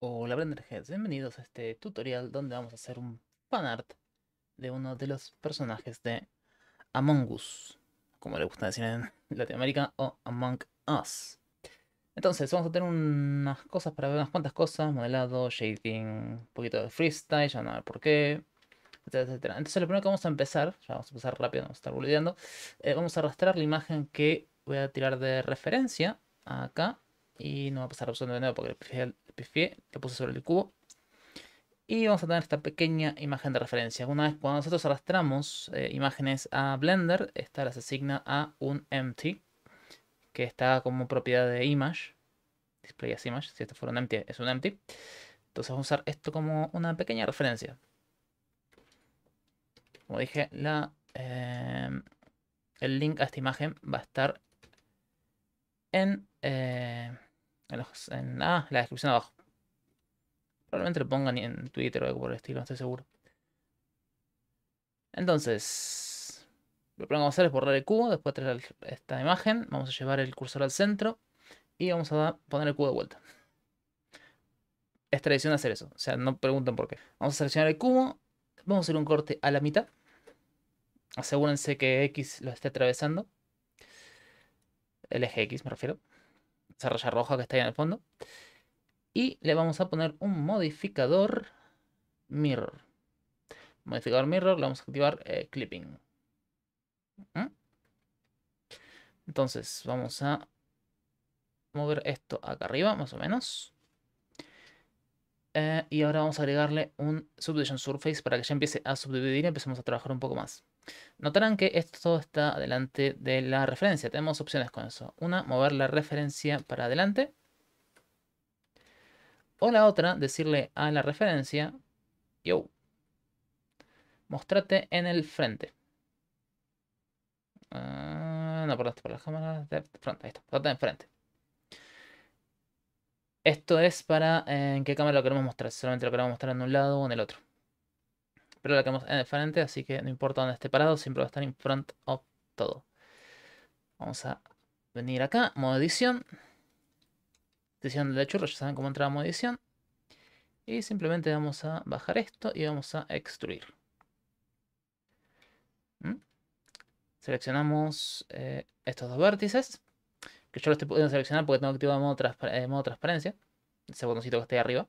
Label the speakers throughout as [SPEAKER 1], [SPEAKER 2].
[SPEAKER 1] Hola Blenderheads, bienvenidos a este tutorial donde vamos a hacer un fanart de uno de los personajes de Among Us, como le gusta decir en Latinoamérica, o Among Us. Entonces, vamos a tener unas cosas para ver, unas cuantas cosas, modelado, shading, un poquito de freestyle, ya no ver por qué, etcétera, Entonces, lo primero que vamos a empezar, ya vamos a empezar rápido, no vamos a estar boludeando, eh, vamos a arrastrar la imagen que voy a tirar de referencia acá, y no va a pasar absolutamente nada porque que puse sobre el cubo. Y vamos a tener esta pequeña imagen de referencia. Una vez cuando nosotros arrastramos eh, imágenes a Blender, esta las asigna a un empty, que está como propiedad de image. Display as image, si esto fuera un empty, es un empty. Entonces vamos a usar esto como una pequeña referencia. Como dije, la, em, el link a esta imagen va a estar en... Eh, en, ah, la descripción de abajo. Probablemente lo pongan en Twitter o algo por el estilo, no estoy seguro. Entonces, lo que vamos a hacer es borrar el cubo, después traer esta imagen, vamos a llevar el cursor al centro y vamos a poner el cubo de vuelta. Es tradición hacer eso, o sea, no pregunten por qué. Vamos a seleccionar el cubo, vamos a hacer un corte a la mitad. Asegúrense que X lo esté atravesando. El eje X me refiero esa raya roja que está ahí en el fondo. Y le vamos a poner un modificador mirror. Modificador mirror, le vamos a activar eh, clipping. ¿Mm? Entonces vamos a mover esto acá arriba, más o menos. Eh, y ahora vamos a agregarle un subdivision surface para que ya empiece a subdividir y empecemos a trabajar un poco más. Notarán que esto todo está delante de la referencia. Tenemos opciones con eso. Una, mover la referencia para adelante. O la otra, decirle a la referencia, yo, mostrate en el frente. Ah, no, por frente. Esto es para eh, en qué cámara lo queremos mostrar. Solamente lo queremos mostrar en un lado o en el otro. Pero la tenemos en el frente, así que no importa dónde esté parado, siempre va a estar en front of todo. Vamos a venir acá, modo edición. Edición de hecho ya saben cómo entrar modo edición. Y simplemente vamos a bajar esto y vamos a extruir. ¿Mm? Seleccionamos eh, estos dos vértices. Que yo los estoy pudiendo seleccionar porque tengo activado eh, modo, transparencia. Ese botoncito que está ahí arriba.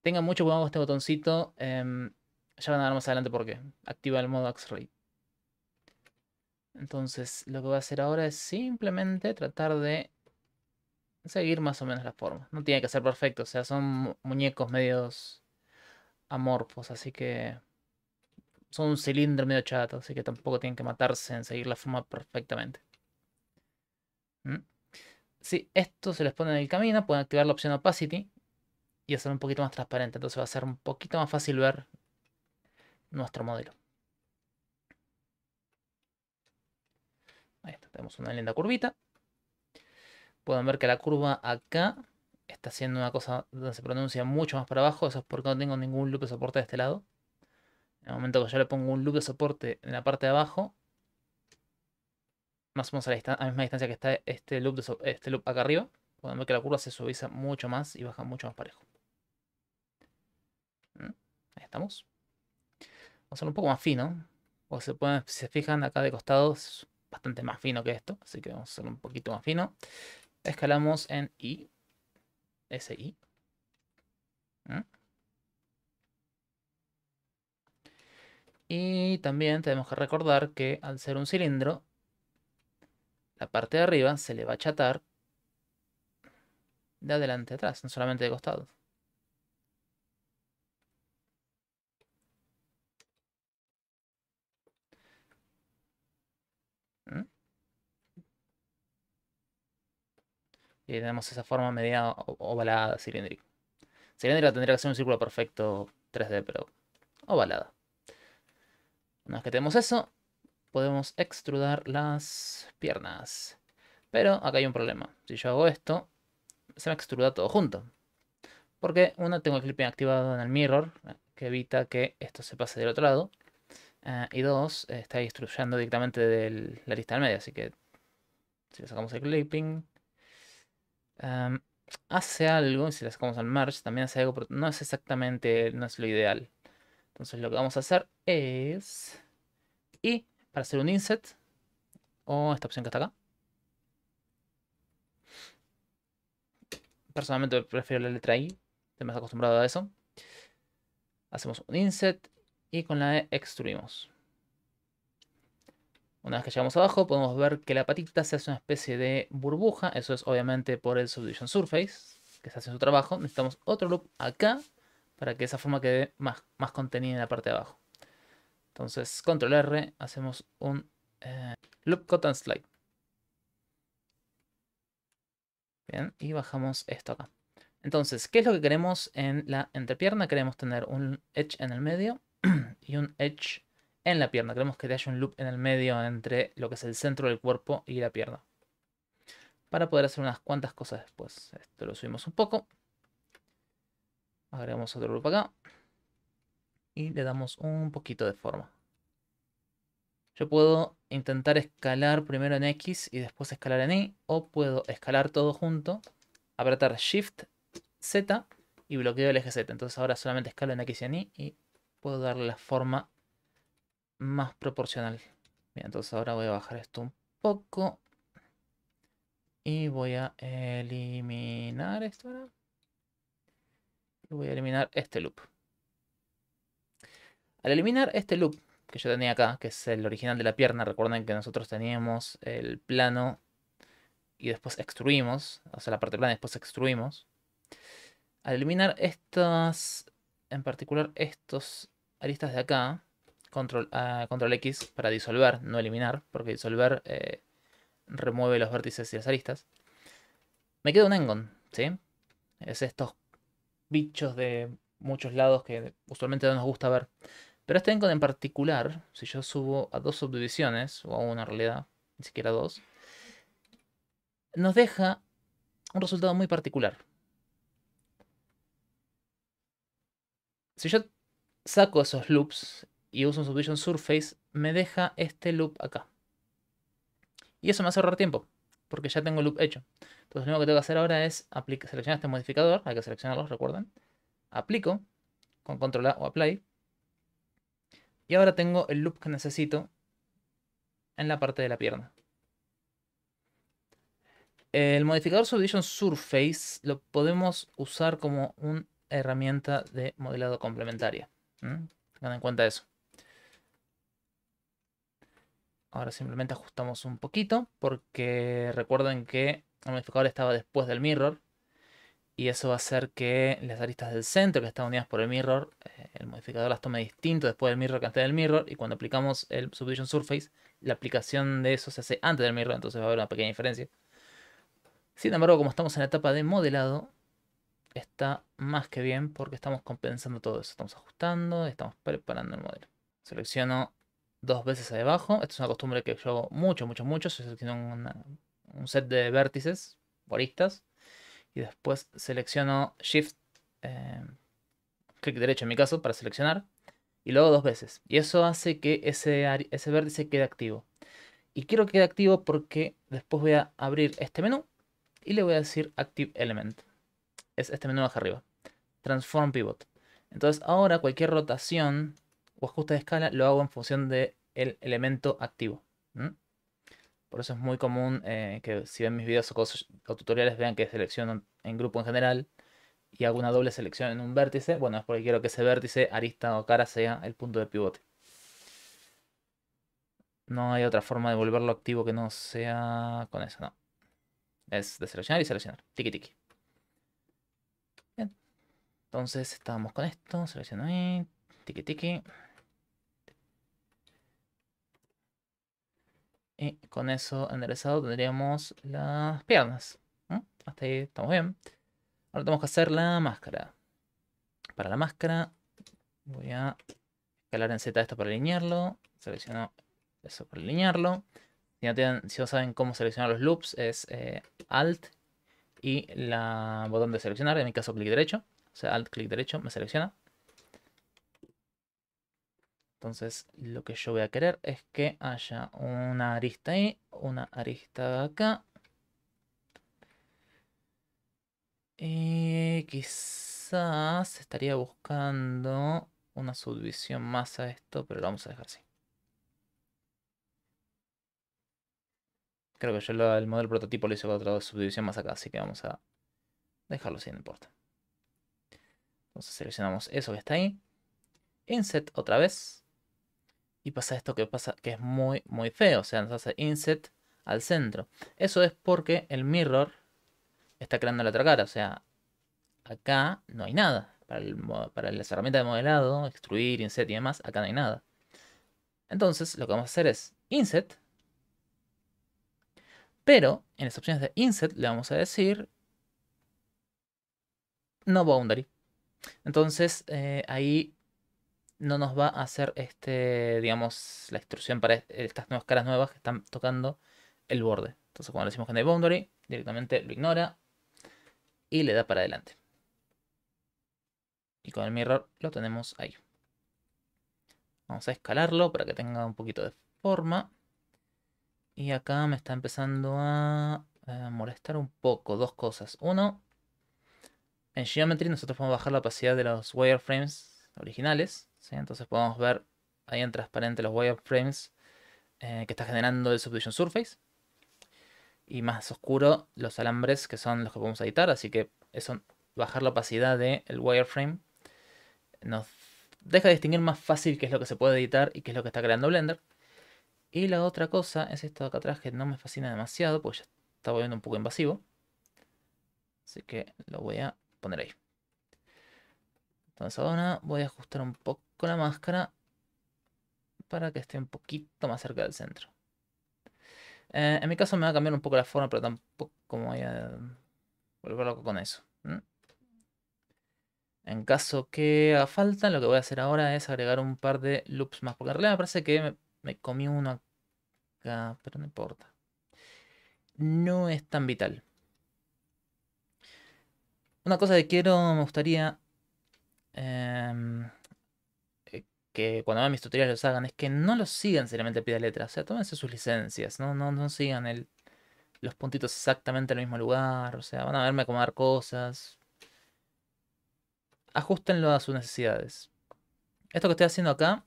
[SPEAKER 1] Tengan mucho cuidado con este botoncito. Em, ya van a ver más adelante por qué. Activa el modo X-Ray. Entonces, lo que voy a hacer ahora es simplemente tratar de seguir más o menos la forma. No tiene que ser perfecto, o sea, son muñecos medios amorfos, así que son un cilindro medio chato, así que tampoco tienen que matarse en seguir la forma perfectamente. ¿Mm? Si esto se les pone en el camino, pueden activar la opción Opacity y hacerlo un poquito más transparente, entonces va a ser un poquito más fácil ver nuestro modelo. Ahí está, tenemos una linda curvita. Pueden ver que la curva acá está haciendo una cosa donde se pronuncia mucho más para abajo. Eso es porque no tengo ningún loop de soporte de este lado. En el momento que yo le pongo un loop de soporte en la parte de abajo, más o menos a la, misma distancia que está este loop, de este loop acá arriba, pueden ver que la curva se suaviza mucho más y baja mucho más parejo. ¿Mm? Ahí estamos hacerlo un poco más fino, O se pueden, si se fijan acá de costado, es bastante más fino que esto. Así que vamos a hacerlo un poquito más fino. Escalamos en I. SI. ¿Mm? Y también tenemos que recordar que al ser un cilindro, la parte de arriba se le va a chatar de adelante atrás, no solamente de costado. Y tenemos esa forma media ovalada, cilíndrica. Cilíndrica tendría que ser un círculo perfecto 3D, pero ovalada. Una vez que tenemos eso, podemos extrudar las piernas. Pero acá hay un problema. Si yo hago esto, se me extruda todo junto. Porque, una, tengo el clipping activado en el mirror, eh, que evita que esto se pase del otro lado. Eh, y dos, está extruyendo directamente de la lista del medio, así que si le sacamos el clipping, hace algo, si le sacamos al merge, también hace algo, pero no es exactamente, no es lo ideal. Entonces lo que vamos a hacer es... Y para hacer un inset, o esta opción que está acá. Personalmente prefiero la letra I, estoy más acostumbrado a eso. Hacemos un inset y con la E extruimos. Una vez que llegamos abajo podemos ver que la patita se hace una especie de burbuja, eso es obviamente por el Subdivision Surface, que se hace su trabajo. Necesitamos otro loop acá para que esa forma quede más, más contenida en la parte de abajo. Entonces control R, hacemos un eh, loop cut and slide. Bien, y bajamos esto acá. Entonces, ¿qué es lo que queremos en la entrepierna? Queremos tener un edge en el medio y un edge en la pierna. Queremos que haya un loop en el medio entre lo que es el centro del cuerpo y la pierna. Para poder hacer unas cuantas cosas después. Esto lo subimos un poco. Agregamos otro loop acá. Y le damos un poquito de forma. Yo puedo intentar escalar primero en X y después escalar en Y. O puedo escalar todo junto. Apretar Shift Z y bloqueo el eje Z. Entonces ahora solamente escalo en X y en Y y puedo darle la forma más proporcional. Bien, entonces ahora voy a bajar esto un poco. Y voy a eliminar esto ahora. voy a eliminar este loop. Al eliminar este loop que yo tenía acá, que es el original de la pierna, recuerden que nosotros teníamos el plano y después extruimos, o sea, la parte plana y después extruimos. Al eliminar estas, en particular estos aristas de acá, control, control X para disolver, no eliminar, porque disolver eh, remueve los vértices y las aristas. Me queda un Engon, ¿sí? Es estos bichos de muchos lados que usualmente no nos gusta ver. Pero este Engon en particular, si yo subo a dos subdivisiones, o a una realidad, ni siquiera dos, nos deja un resultado muy particular. Si yo saco esos loops y uso un Subdivision Surface, me deja este loop acá. Y eso me hace ahorrar tiempo, porque ya tengo el loop hecho. Entonces lo único que tengo que hacer ahora es seleccionar este modificador, hay que seleccionarlo, recuerden. Aplico, con control A o apply. Y ahora tengo el loop que necesito en la parte de la pierna. El modificador Subdivision Surface lo podemos usar como una herramienta de modelado complementaria. Tengan en cuenta eso. Ahora simplemente ajustamos un poquito porque recuerden que el modificador estaba después del mirror y eso va a hacer que las aristas del centro que están unidas por el mirror, eh, el modificador las tome distinto después del mirror que antes del mirror y cuando aplicamos el subdivision surface, la aplicación de eso se hace antes del mirror, entonces va a haber una pequeña diferencia. Sin embargo, como estamos en la etapa de modelado, está más que bien porque estamos compensando todo eso. Estamos ajustando, estamos preparando el modelo. Selecciono dos veces ahí abajo. Esto es una costumbre que yo hago mucho, mucho, mucho. Selecciono un set de vértices, boristas, y después selecciono Shift, eh, clic derecho en mi caso, para seleccionar, y luego dos veces. Y eso hace que ese, ese vértice quede activo. Y quiero que quede activo porque después voy a abrir este menú y le voy a decir Active Element. Es este menú acá arriba. Transform Pivot. Entonces ahora cualquier rotación o ajuste de escala lo hago en función del el elemento activo. Por eso es muy común eh, que si ven mis videos o, tutoriales vean que selecciono en grupo en general y hago una doble selección en un vértice. Bueno, es porque quiero que ese vértice, arista o cara sea el punto de pivote. No hay otra forma de volverlo activo que no sea con eso, no. Es deseleccionar y seleccionar. Tiki tiki. Bien. Entonces estamos con esto. Selecciono ahí. Tiki tiki. Y con eso enderezado tendríamos las piernas. Hasta ahí estamos bien. Ahora tenemos que hacer la máscara. Para la máscara voy a escalar en Z esto para alinearlo. Selecciono eso para alinearlo. Si no, saben cómo seleccionar los loops es eh, Alt y el botón de seleccionar. En mi caso clic derecho. O sea, Alt clic derecho me selecciona. Entonces lo que yo voy a querer es que haya una arista ahí, una arista acá. Y quizás estaría buscando una subdivisión más a esto, pero lo vamos a dejar así. Creo que yo el modelo prototipo lo hice con otra subdivisión más acá, así que vamos a dejarlo así, no importa. Entonces seleccionamos eso que está ahí. Inset otra vez. Y pasa esto que pasa, que es muy, muy feo. O sea, nos hace inset al centro. Eso es porque el mirror está creando la otra cara. O sea, acá no hay nada. Para, el, para las herramientas de modelado, extruir, inset y demás, acá no hay nada. Entonces, lo que vamos a hacer es inset. Pero en las opciones de inset le vamos a decir no boundary. Entonces, eh, ahí no nos va a hacer este, digamos, la instrucción para estas nuevas caras nuevas que están tocando el borde. Entonces cuando le decimos que boundary, directamente lo ignora y le da para adelante. Y con el mirror lo tenemos ahí. Vamos a escalarlo para que tenga un poquito de forma. Y acá me está empezando a, a molestar un poco dos cosas. Uno, en Geometry nosotros podemos bajar la opacidad de los wireframes originales. Entonces podemos ver ahí en transparente los wireframes eh, que está generando el Subdivision Surface. Y más oscuro los alambres que son los que podemos editar. Así que eso, bajar la opacidad del wireframe nos deja distinguir más fácil qué es lo que se puede editar y qué es lo que está creando Blender. Y la otra cosa es esto de acá atrás que no me fascina demasiado porque ya está volviendo un poco invasivo. Así que lo voy a poner ahí. Entonces ahora voy a ajustar un poco la máscara para que esté un poquito más cerca del centro. Eh, en mi caso me va a cambiar un poco la forma, pero tampoco voy a volver loco con eso. En caso que haga falta, lo que voy a hacer ahora es agregar un par de loops más. Porque en realidad me parece que me, me comí uno acá, pero no importa. No es tan vital. Una cosa que quiero, me gustaría Em, que cuando vean mis tutoriales los hagan, es que no lo sigan seriamente pide pie letra. O sea, tómense sus licencias, no, no, sigan el, los puntitos exactamente en el mismo lugar. O sea, van a verme acomodar cosas. Ajustenlo a sus necesidades. Esto que estoy haciendo acá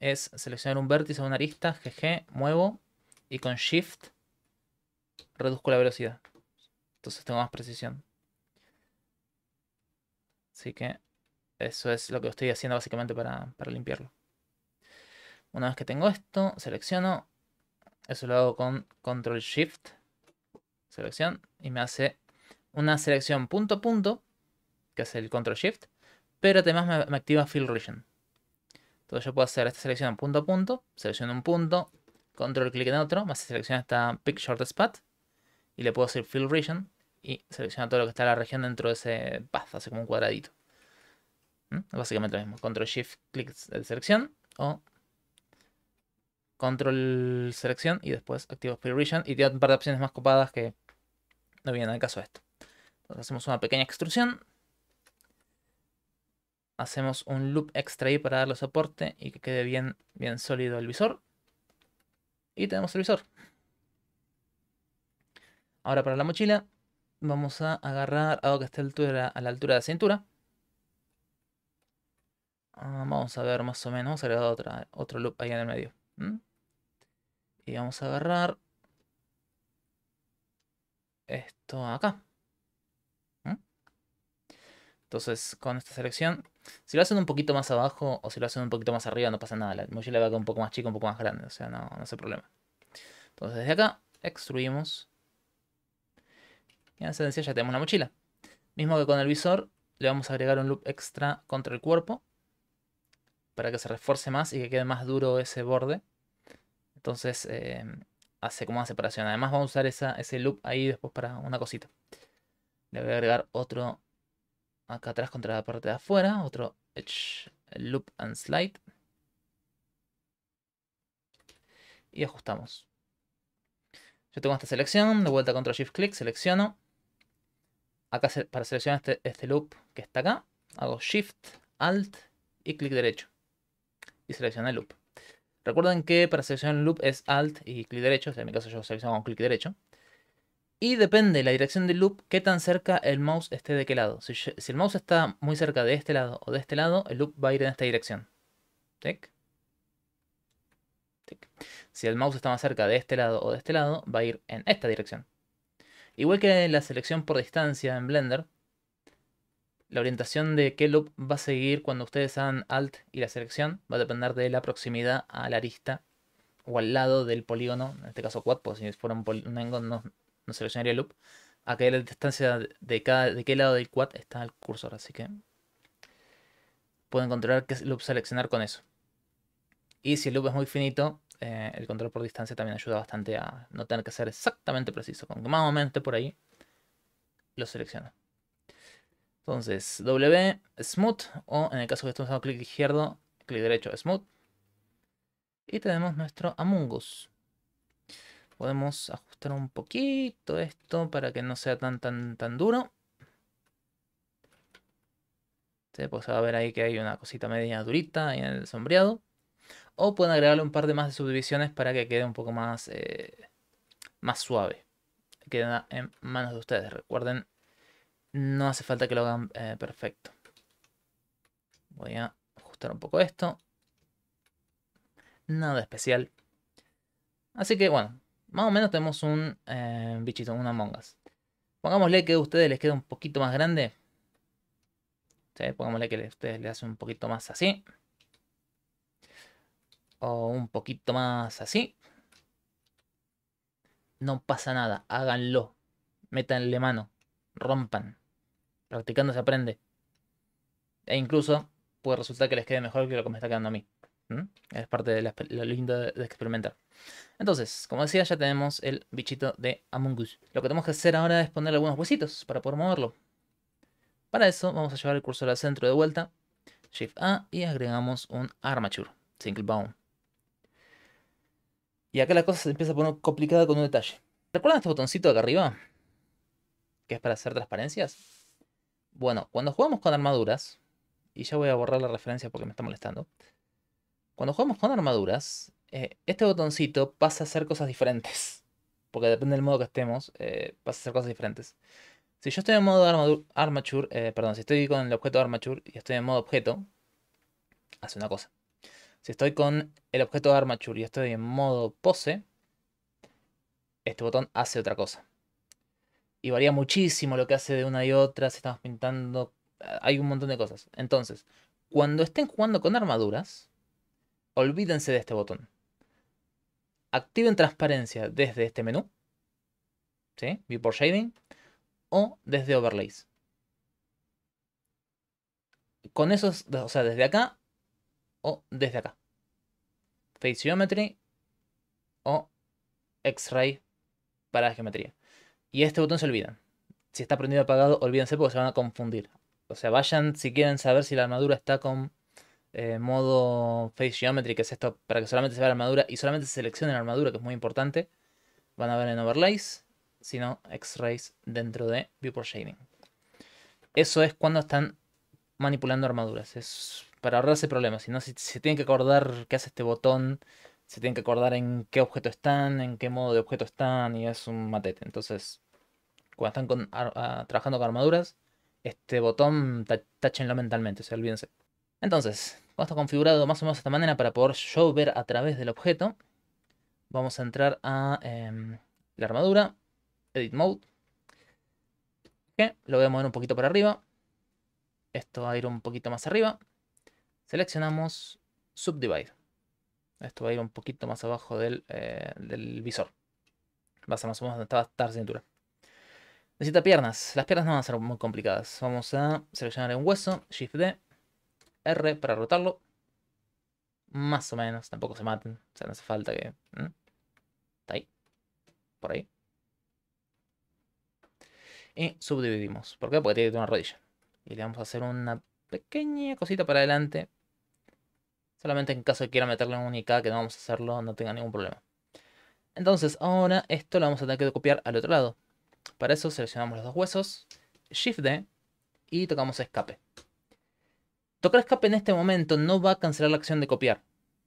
[SPEAKER 1] es seleccionar un vértice o una arista, GG, muevo y con Shift reduzco la velocidad. Entonces tengo más precisión. Así que eso es lo que estoy haciendo básicamente para, limpiarlo. Una vez que tengo esto, selecciono. Eso lo hago con Control Shift. Selección. Y me hace una selección punto punto. Que es el Control Shift. Pero además me, activa Fill Region. Entonces yo puedo hacer esta selección punto a punto, selecciono un punto, control clic en otro, más selecciona esta pick short spot y le puedo hacer fill region y selecciona todo lo que está en la región dentro de ese path, hace como un cuadradito. ¿Mm? Básicamente lo mismo. Control Shift, clic de selección o Control selección y después activo Spirit Region. Y tiene un par de opciones más copadas que no vienen al caso de esto. Entonces hacemos una pequeña extrusión. Hacemos un loop extra ahí para darle soporte y que quede bien, bien sólido el visor. Y tenemos el visor. Ahora para la mochila vamos a agarrar algo que esté a la altura de la cintura. Ah, vamos a ver más o menos. Vamos a agregar otra, otro loop ahí en el medio. Y vamos a agarrar esto acá. Entonces, con esta selección, si lo hacen un poquito más abajo o si lo hacen un poquito más arriba, no pasa nada. La mochila va a quedar un poco más chica, un poco más grande. O sea, no, no problema. Entonces, desde acá, extruimos. Y en esencia ya tenemos la mochila. Mismo que con el visor, le vamos a agregar un loop extra contra el cuerpo para que se refuerce más y que quede más duro ese borde. Entonces em, hace como una separación. Además va a usar ese loop ahí después para una cosita. Le voy a agregar otro acá atrás contra la parte de afuera. Otro edge loop and slide. Y ajustamos. Yo tengo esta selección, de vuelta control shift clic, selecciono. Acá para seleccionar este, este loop que está acá, hago shift, alt y clic derecho y selecciona el loop. Recuerden que para seleccionar el loop es alt y clic derecho, en mi caso yo selecciono con clic derecho. Y depende la dirección del loop, qué tan cerca el mouse esté de qué lado. Si, el mouse está muy cerca de este lado o de este lado, el loop va a ir en esta dirección. Tic. Tic. Si el mouse está más cerca de este lado o de este lado, va a ir en esta dirección. Igual que la selección por distancia en Blender, la orientación de qué loop va a seguir cuando ustedes hagan Alt y la selección va a depender de la proximidad a la arista o al lado del polígono, en este caso quad, porque si fuera un, un no, seleccionaría el loop, a qué distancia de, cada, de qué lado del quad está el cursor, así que pueden controlar qué loop seleccionar con eso. Y si el loop es muy finito, eh, el control por distancia también ayuda bastante a no tener que ser exactamente preciso, con que más o menos por ahí, lo selecciona. Entonces, W, smooth, o en el caso que estemos dando clic izquierdo, clic derecho, smooth. Y tenemos nuestro Amungus. Podemos ajustar un poquito esto para que no sea tan tan tan duro. pues se va a ver ahí que hay una cosita media durita ahí en el sombreado. O pueden agregarle un par de más de subdivisiones para que quede un poco más, eh, más suave. Queda en manos de ustedes. Recuerden no hace falta que lo hagan eh, perfecto. Voy a ajustar un poco esto. Nada especial. Así que bueno, más o menos tenemos un eh, bichito, un Among Us. Pongámosle que a ustedes les quede un poquito más grande. Pongámosle que a ustedes le hace un poquito más así. O un poquito más así. No pasa nada, háganlo. Métanle mano, rompan. Practicando se aprende. E incluso puede resultar que les quede mejor que lo que me está quedando a mí. Es parte de la, lo lindo de, experimentar. Entonces, como decía, ya tenemos el bichito de Among Us. Lo que tenemos que hacer ahora es poner algunos huesitos para poder moverlo. Para eso vamos a llevar el cursor al centro de vuelta, Shift A y agregamos un Armature, Single Bound. Y acá la cosa se empieza a poner complicada con un detalle. ¿Recuerdan este botoncito de acá arriba? Que es para hacer transparencias. Bueno, cuando jugamos con armaduras, y ya voy a borrar la referencia porque me está molestando. Cuando jugamos con armaduras, eh, este botoncito pasa a hacer cosas diferentes. Porque depende del modo que estemos, eh, pasa a hacer cosas diferentes. Si yo estoy en modo armadura, armature, eh, perdón, si estoy con el objeto armature y estoy en modo objeto, hace una cosa. Si estoy con el objeto armature y estoy en modo pose, este botón hace otra cosa y varía muchísimo lo que hace de una y otra, si estamos pintando, hay un montón de cosas. Entonces, cuando estén jugando con armaduras, olvídense de este botón. Activen transparencia desde este menú, ¿sí? Viewport Shading, o desde Overlays. Con esos, o sea, desde acá o desde acá. Face Geometry o X-Ray para geometría. Y este botón se olvida. Si está prendido o apagado, olvídense porque se van a confundir. O sea, vayan si quieren saber si la armadura está con eh, modo Face Geometry, que es esto para que solamente se vea la armadura y solamente se la armadura, que es muy importante. Van a ver en Overlays, sino X-Rays dentro de Viewport Shading. Eso es cuando están manipulando armaduras. Es para ahorrarse problemas. Si no, se, se tienen que acordar qué hace este botón, se tienen que acordar en qué objeto están, en qué modo de objeto están, y es un matete. Entonces, cuando están ah, trabajando con armaduras, este botón tachenlo mentalmente, o sea, olvídense. Entonces, cuando está configurado más o menos de esta manera para poder yo ver a través del objeto, vamos a entrar a em, la armadura, Edit Mode. lo voy a mover un poquito para arriba. Esto va a ir un poquito más arriba. Seleccionamos Subdivide. Esto va a ir un poquito más abajo del, eh, visor. Va a ser más o menos donde estaba esta cintura. Necesita piernas. Las piernas no van a ser muy complicadas. Vamos a seleccionar un hueso. Shift D. R para rotarlo. Más o menos. Tampoco se maten. O sea, no hace falta que... Está ahí. Por ahí. Y subdividimos. ¿Por qué? Porque tiene que tener una rodilla. Y le vamos a hacer una pequeña cosita para adelante. Solamente en caso de que quiera meterle un IK, que no vamos a hacerlo, no tenga ningún problema. Entonces, ahora esto lo vamos a tener que copiar al otro lado. Para eso seleccionamos los dos huesos, Shift D y tocamos escape. Tocar escape en este momento no va a cancelar la acción de copiar.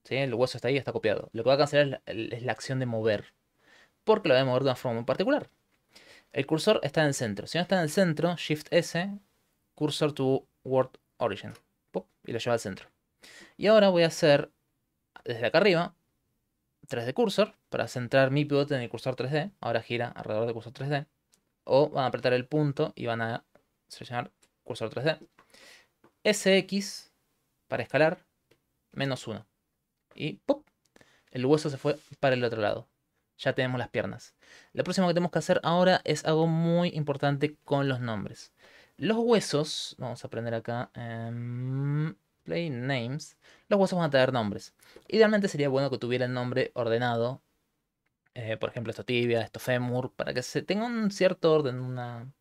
[SPEAKER 1] El hueso está ahí, está copiado. Lo que va a cancelar es la, acción de mover. Porque lo voy a mover de una forma muy particular. El cursor está en el centro. Si no está en el centro, Shift S, cursor to World Origin. y lo lleva al centro. Y ahora voy a hacer desde acá arriba 3D cursor para centrar mi pivote en el cursor 3D. Ahora gira alrededor del cursor 3D o van a apretar el punto y van a seleccionar cursor 3D. SX para escalar, menos 1. Y ¡pop! el hueso se fue para el otro lado. Ya tenemos las piernas. Lo próximo que tenemos que hacer ahora es algo muy importante con los nombres. Los huesos, vamos a aprender acá, em, play names, los huesos van a tener nombres. Idealmente sería bueno que tuviera el nombre ordenado eh, por ejemplo, esto tibia, esto fémur, para que se tenga un cierto orden, una...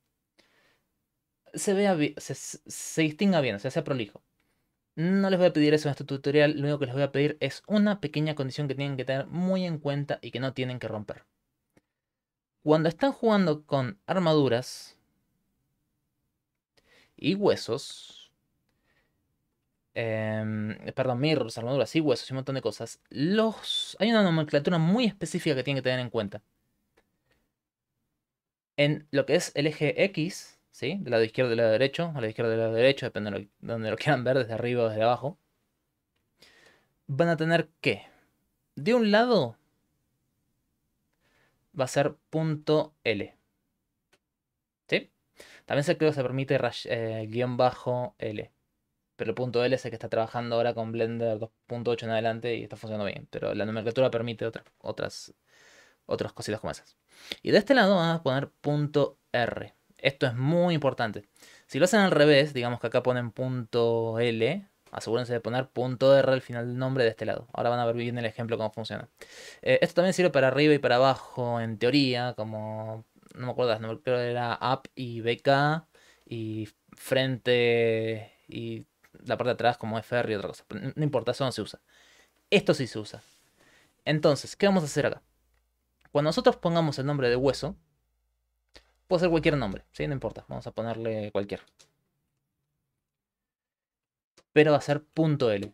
[SPEAKER 1] Se vea se, se distinga bien, o sea, sea prolijo. No les voy a pedir eso en este tutorial, lo único que les voy a pedir es una pequeña condición que tienen que tener muy en cuenta y que no tienen que romper. Cuando están jugando con armaduras y huesos, Em, perdón, mirrors, armaduras y huesos y un montón de cosas. hay una nomenclatura muy específica que tienen que tener en cuenta. En lo que es el eje X, ¿sí? Del lado izquierdo del lado derecho, al lado izquierdo del lado derecho, depende de donde lo quieran ver, desde arriba o desde abajo. Van a tener que, de un lado, va a ser punto .l. ¿Sí? También se creo se permite eh, guión bajo L pero el punto L es el que está trabajando ahora con Blender 2.8 en adelante y está funcionando bien. Pero la nomenclatura permite otras, otras, otras cositas como esas. Y de este lado vamos a poner punto R. Esto es muy importante. Si lo hacen al revés, digamos que acá ponen punto L, asegúrense de poner punto .r al final del nombre de este lado. Ahora van a ver bien el ejemplo cómo funciona. Eh, esto también sirve para arriba y para abajo en teoría, como no me acuerdo, creo que era app y BK y frente y la parte de atrás como FR y otra cosa. no importa, eso no se usa. Esto sí se usa. Entonces, ¿qué vamos a hacer acá? Cuando nosotros pongamos el nombre de hueso, puede ser cualquier nombre, ¿sí? No importa, vamos a ponerle cualquier. Pero va a ser punto .l.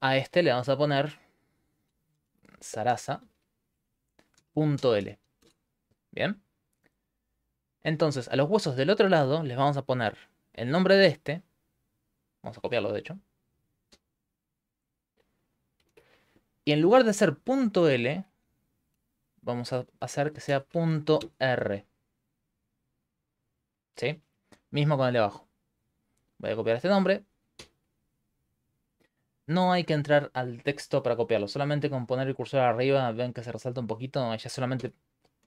[SPEAKER 1] A este le vamos a poner l ¿Bien? Entonces, a los huesos del otro lado les vamos a poner el nombre de este. Vamos a copiarlo, de hecho. Y en lugar de ser punto .l, vamos a hacer que sea punto .r. ¿Sí? Mismo con el de abajo. Voy a copiar este nombre. No hay que entrar al texto para copiarlo. Solamente con poner el cursor arriba, ven que se resalta un poquito. Ella solamente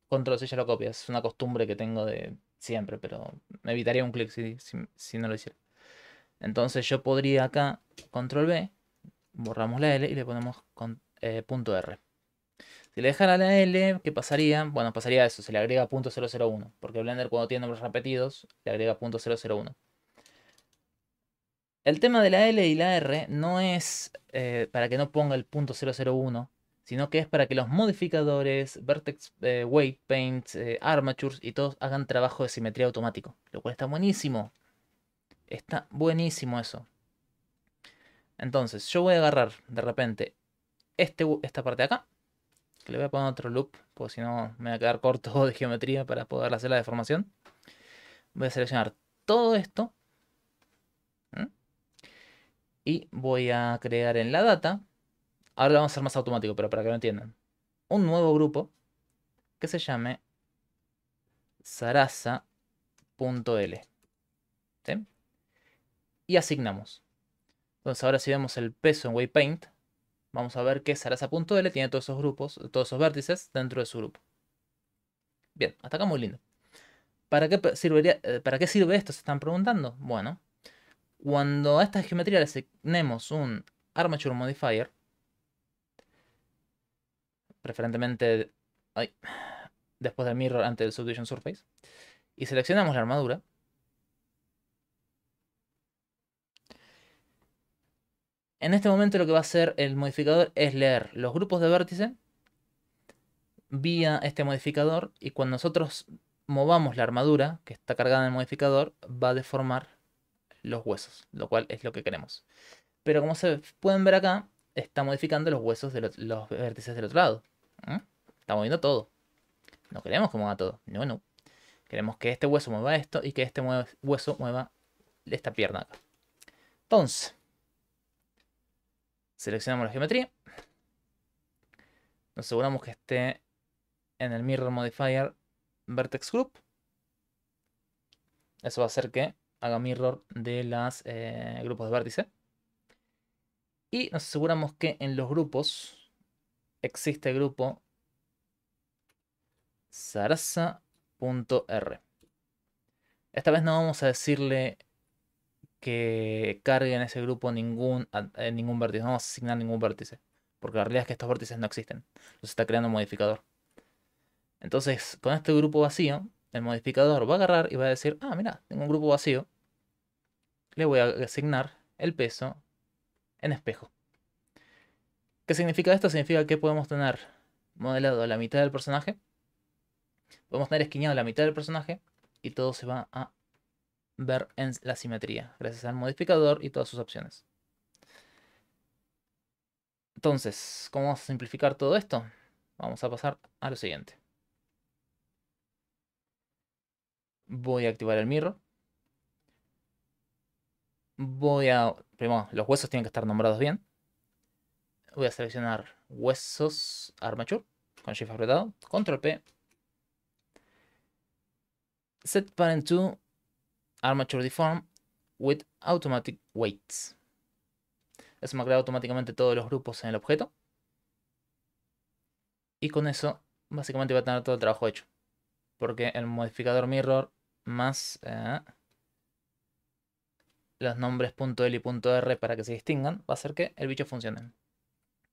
[SPEAKER 1] control C ya lo copia. Es una costumbre que tengo de siempre, pero me evitaría un clic si, no lo hiciera. Entonces yo podría acá, control B, borramos la L y le ponemos con, eh, punto R. Si le dejara la L, ¿qué pasaría? Bueno, pasaría eso, se le agrega punto .001, porque Blender cuando tiene nombres repetidos, le agrega punto .001. El tema de la L y la R no es eh, para que no ponga el punto .001, sino que es para que los modificadores, vertex, eh, weight paints, eh, armatures y todos hagan trabajo de simetría automático, lo cual está buenísimo. Está buenísimo eso. Entonces, yo voy a agarrar de repente este esta parte de acá, le voy a poner otro loop, porque si no me va a quedar corto de geometría para poder hacer la deformación. Voy a seleccionar todo esto. Y voy a crear en la data Ahora lo vamos a hacer más automático, pero para que lo entiendan. Un nuevo grupo que se llame sarasa.l. ¿Sí? Y asignamos. Entonces ahora si vemos el peso en WayPaint, vamos a ver que sarasa.l tiene todos esos grupos, todos esos vértices dentro de su grupo. Bien, hasta acá muy lindo. ¿Para qué, eh, ¿Para qué sirve esto? Se están preguntando. Bueno, cuando a esta geometría le asignemos un armature modifier, referentemente, después del mirror ante el subdivision surface, y seleccionamos la armadura. En este momento lo que va a hacer el modificador es leer los grupos de vértice vía este modificador y cuando nosotros movamos la armadura que está cargada en el modificador va a deformar los huesos, lo cual es lo que queremos. Pero como se pueden ver acá, está modificando los huesos de los vértices del otro lado. ¿Ah? Está moviendo todo. No queremos que mueva todo. No, no. Queremos que este hueso mueva esto y que este hueso mueva esta pierna acá. Entonces, seleccionamos la geometría. Nos aseguramos que esté en el Mirror Modifier Vertex Group. Eso va a hacer que haga mirror de los eh, grupos de vértice. Y nos aseguramos que en los grupos existe grupo sarasa.r. Esta vez no vamos a decirle que cargue en ese grupo ningún, eh, ningún vértice, no vamos a asignar ningún vértice, porque la realidad es que estos vértices no existen, se está creando un modificador. Entonces, con este grupo vacío, el modificador va a agarrar y va a decir, ah, mira, tengo un grupo vacío, le voy a asignar el peso en espejo. ¿Qué significa esto? Significa que podemos tener modelado la mitad del personaje, podemos tener esquiñado la mitad del personaje y todo se va a ver en la simetría, gracias al modificador y todas sus opciones. Entonces, ¿cómo vamos a simplificar todo esto? Vamos a pasar a lo siguiente. Voy a activar el mirror. Voy a... Primero, los huesos tienen que estar nombrados bien voy a seleccionar huesos armature con shift apretado, control P. Set parent to armature deform with automatic weights. Eso me ha automáticamente todos los grupos en el objeto. Y con eso, básicamente va a tener todo el trabajo hecho. Porque el modificador mirror más eh, los nombres .l y .r para que se distingan, va a hacer que el bicho funcione.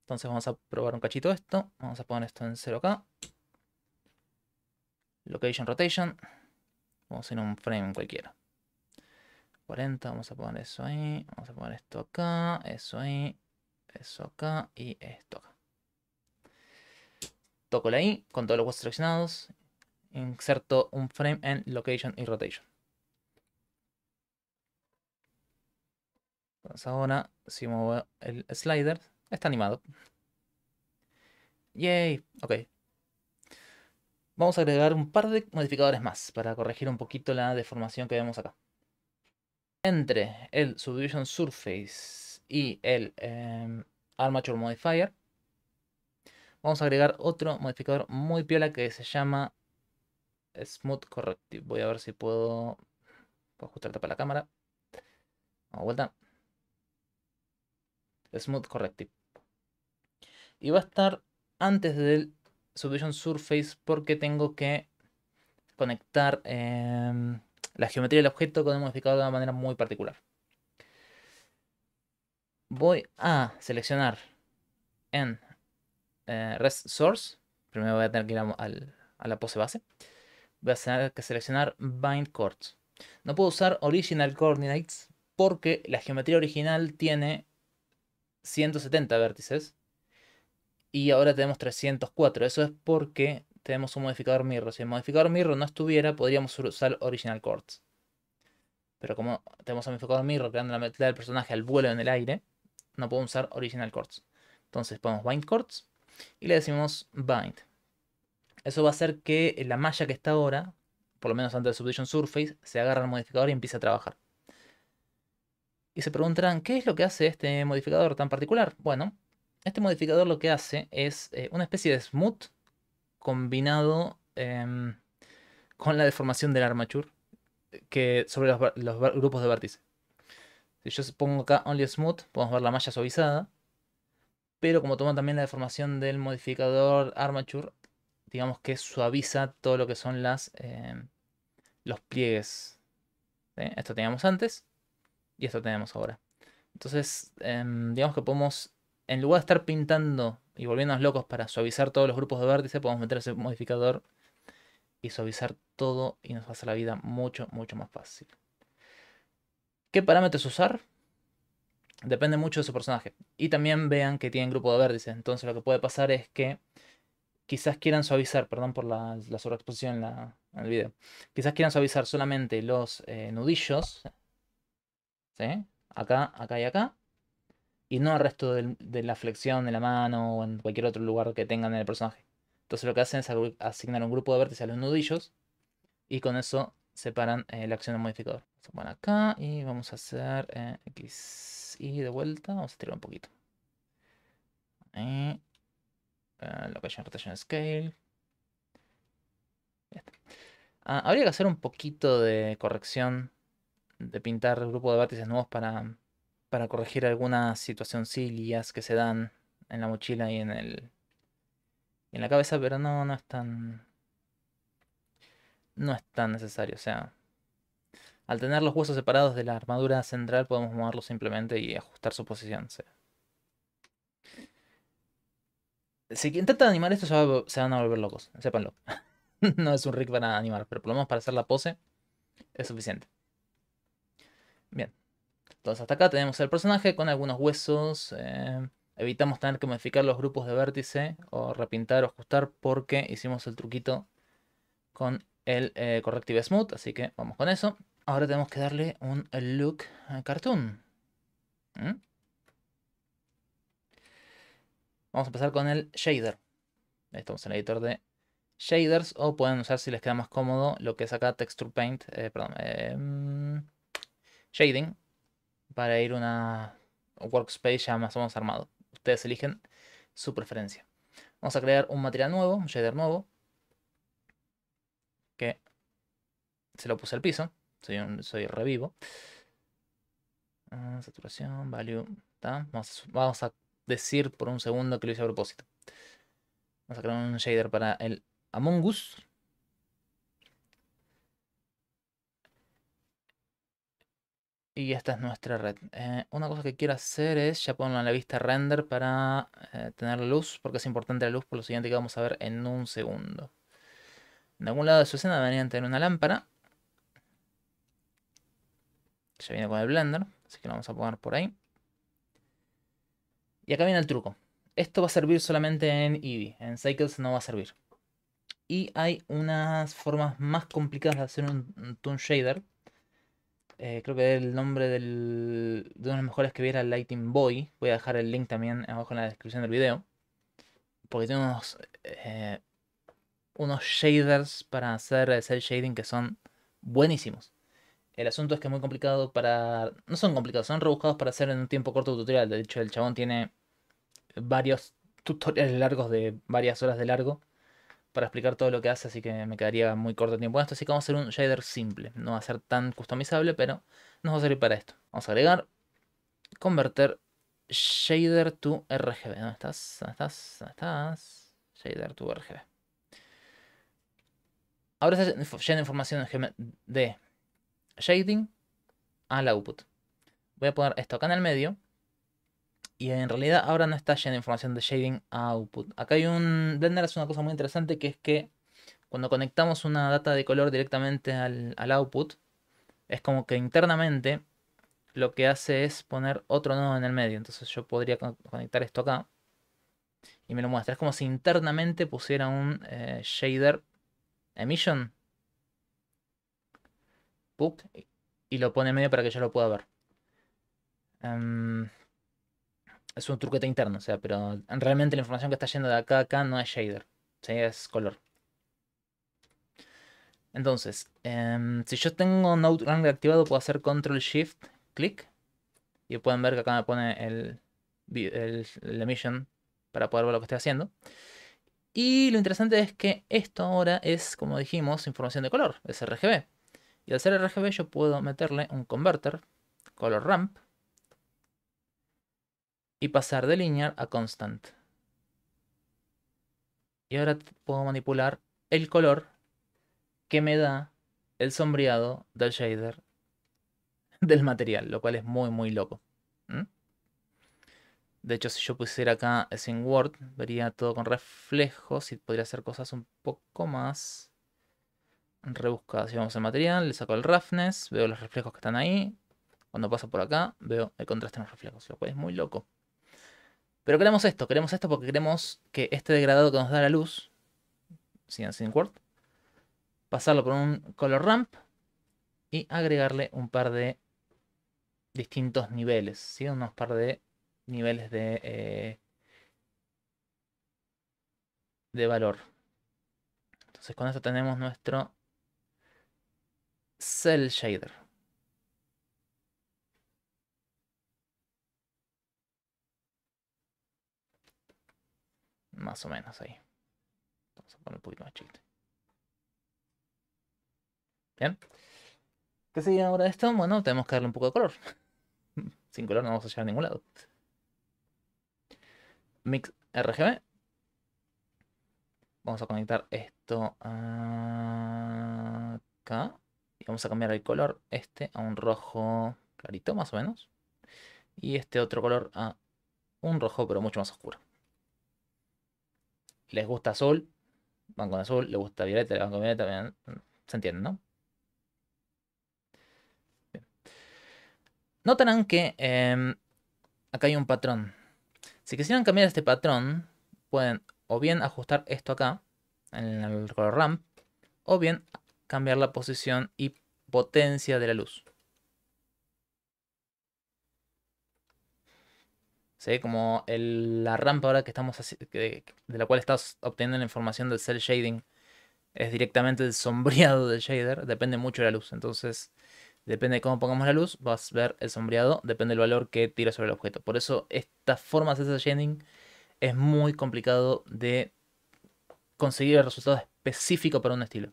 [SPEAKER 1] Entonces vamos a probar un cachito esto. Vamos a poner esto en 0 acá. Location Rotation. Vamos a ir un frame cualquiera. 40, vamos a poner eso ahí. Vamos a poner esto acá, eso ahí, eso acá y esto acá. Toco la I con todos los huesos seleccionados. Inserto un frame en Location y Rotation. Entonces ahora si muevo el slider Está animado. Yay, ok. Vamos a agregar un par de modificadores más para corregir un poquito la deformación que vemos acá. Entre el Subdivision Surface y el em, Armature Modifier, vamos a agregar otro modificador muy piola que se llama Smooth Corrective. Voy a ver si puedo, la tapa de la cámara. Vamos vuelta. Smooth Corrective. Y va a estar antes del Subdivision Surface porque tengo que conectar em, la geometría del objeto con el modificador de una manera muy particular. Voy a seleccionar en eh, REST Source. Primero voy a tener que ir a, a la pose base. Voy a tener que seleccionar Bind Cords. No puedo usar Original Coordinates porque la geometría original tiene 170 vértices y ahora tenemos 304. Eso es porque tenemos un modificador mirror. Si el modificador mirror no estuviera, podríamos usar original chords. Pero como tenemos un modificador mirror creando la mezcla del personaje al vuelo en el aire, no podemos usar original chords. Entonces ponemos bind chords y le decimos bind. Eso va a hacer que la malla que está ahora, por lo menos antes de subdivision surface, se agarre al modificador y empiece a trabajar. Y se preguntarán, ¿qué es lo que hace este modificador tan particular? Bueno, este modificador lo que hace es eh, una especie de smooth combinado em, con la deformación del armature eh, que sobre los, grupos de vértices. Si yo pongo acá Only Smooth, podemos ver la malla suavizada. Pero como toma también la deformación del modificador Armature, digamos que suaviza todo lo que son las, em, los pliegues. Esto teníamos antes y esto tenemos ahora. Entonces, em, digamos que podemos, en lugar de estar pintando y volviéndonos locos para suavizar todos los grupos de vértices podemos meter ese modificador y suavizar todo y nos va a hacer la vida mucho, mucho más fácil. ¿Qué parámetros usar? Depende mucho de su personaje. Y también vean que tienen grupo de vértices. Entonces lo que puede pasar es que quizás quieran suavizar, perdón por la, sobreexposición en, la, el video, quizás quieran suavizar solamente los eh, nudillos, ¿sí? Acá, acá y acá. Y no al resto de la flexión de la mano o en cualquier otro lugar que tengan en el personaje. Entonces lo que hacen es asignar un grupo de vértices a los nudillos y con eso separan eh, la acción del modificador. Se ponen acá y vamos a hacer eh, X y de vuelta. Vamos a tirar un poquito. Eh, location Rotation Scale. Ah, habría que hacer un poquito de corrección de pintar grupos grupo de vértices nuevos para, para corregir algunas situacioncillas que se dan en la mochila y en el en la cabeza, pero no, no es tan no es tan necesario, o sea, al tener los huesos separados de la armadura central podemos moverlos simplemente y ajustar su posición. Si intentan animar esto se, se, van a volver locos, sépanlo. no es un rig para animar, pero por lo menos para hacer la pose es suficiente. Bien. Entonces hasta acá tenemos el personaje con algunos huesos. Eh, evitamos tener que modificar los grupos de vértice o repintar o ajustar porque hicimos el truquito con el eh, Corrective Smooth. Así que vamos con eso. Ahora tenemos que darle un look a cartoon. ¿Mm? Vamos a empezar con el shader. Estamos en el editor de shaders o pueden usar si les queda más cómodo lo que es acá texture paint, eh, perdón, mm, shading para ir a una workspace ya más o menos armado. Ustedes eligen su preferencia. Vamos a crear un material nuevo, un shader nuevo. Que se lo puse al piso. Soy, soy revivo. Ah, saturación, value. Vamos, vamos, a decir por un segundo que lo hice a propósito. Vamos a crear un shader para el Among Us. Y esta es nuestra red. Eh, una cosa que quiero hacer es ya ponerla en la vista render para eh, tener luz, porque es importante la luz por lo siguiente que vamos a ver en un segundo. En algún lado de su escena deberían tener una lámpara. Ya viene con el Blender, así que lo vamos a poner por ahí. Y acá viene el truco. Esto va a servir solamente en Eevee, en Cycles no va a servir. Y hay unas formas más complicadas de hacer un, un Toon Shader eh, creo que el nombre de uno de los mejores que viera Lighting Boy. Voy a dejar el link también abajo en la descripción del video. Porque tiene unos, eh, shaders para hacer el shading que son buenísimos. El asunto es que es muy complicado para... No son complicados, son rebuscados para hacer en un tiempo corto tutorial. De hecho, el chabón tiene varios tutoriales largos de varias horas de largo para explicar todo lo que hace, así que me quedaría muy corto tiempo en esto. Así que vamos a hacer un shader simple. No va a ser tan customizable, pero nos va a servir para esto. Vamos a agregar, convertir shader to RGB. ¿Dónde estás? ¿Dónde estás? ¿Dónde estás? Shader to RGB. Ahora se llena información de shading al output. Voy a poner esto acá en el medio y en realidad ahora no está llena de información de shading a output. Acá hay un... Blender hace una cosa muy interesante que es que cuando conectamos una data de color directamente al, output, es como que internamente lo que hace es poner otro nodo en el medio. Entonces yo podría conectar esto acá y me lo muestra. Es como si internamente pusiera un eh, shader emission. book y lo pone en medio para que yo lo pueda ver. Em, es un truquete interno, o sea, pero realmente la información que está yendo de acá a acá no es shader, es color. Entonces, em, si yo tengo Node Run activado, puedo hacer Control Shift, clic. Y pueden ver que acá me pone el, el, el emission para poder ver lo que estoy haciendo. Y lo interesante es que esto ahora es, como dijimos, información de color, es RGB. Y al ser RGB yo puedo meterle un converter, color ramp, y pasar de linear a constant. Y ahora puedo manipular el color que me da el sombreado del shader del material, lo cual es muy muy loco. De hecho, si yo pusiera acá es en Word, vería todo con reflejos y podría hacer cosas un poco más rebuscadas. Si vamos al material, le saco el roughness, veo los reflejos que están ahí. Cuando paso por acá, veo el contraste en los reflejos, lo cual es muy loco. Pero queremos esto, queremos esto porque queremos que este degradado que nos da la luz, sin Word, pasarlo por un color ramp y agregarle un par de distintos niveles, ¿sí? unos par de niveles de, eh, de valor. Entonces con esto tenemos nuestro cell shader. más o menos ahí. Vamos a poner un poquito más chiste. Bien. ¿Qué sigue ahora esto? Bueno, tenemos que darle un poco de color. Sin color no vamos a llegar a ningún lado. Mix RGB. Vamos a conectar esto acá. Y vamos a cambiar el color este a un rojo clarito, más o menos. Y este otro color a un rojo, pero mucho más oscuro les gusta azul, van con azul, les gusta violeta, van con violeta, se entiende, ¿no? Notarán que em, acá hay un patrón. Si quisieran cambiar este patrón, pueden o bien ajustar esto acá, en el color RAM, o bien cambiar la posición y potencia de la luz. como la rampa ahora que estamos de la cual estás obteniendo la información del cell shading es directamente el sombreado del shader, depende mucho de la luz. Entonces, depende de cómo pongamos la luz, vas a ver el sombreado, depende del valor que tira sobre el objeto. Por eso, estas formas de cell shading es muy complicado de conseguir el resultado específico para un estilo,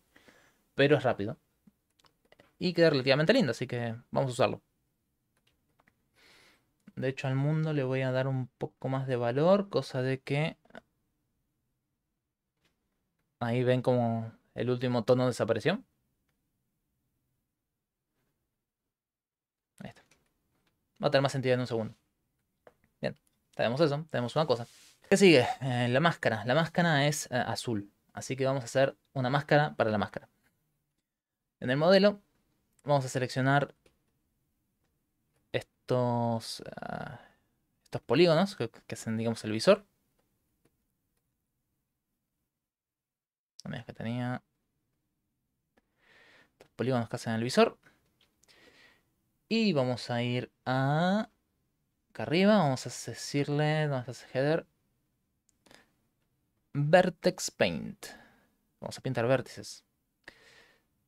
[SPEAKER 1] pero es rápido y queda relativamente lindo, así que vamos a usarlo. De hecho, al mundo le voy a dar un poco más de valor, cosa de que... Ahí ven como el último tono desapareció. Ahí está. Va a tener más sentido en un segundo. Bien, tenemos eso, tenemos una cosa. ¿Qué sigue? Eh, la máscara. La máscara es eh, azul, así que vamos a hacer una máscara para la máscara. En el modelo vamos a seleccionar Ah, estos, polígonos que, hacen, digamos, el visor. que tenía polígonos que hacen el visor. Y vamos a ir a acá arriba. Vamos a decirle dónde está ese header. Vertex Paint. Vamos a pintar vértices.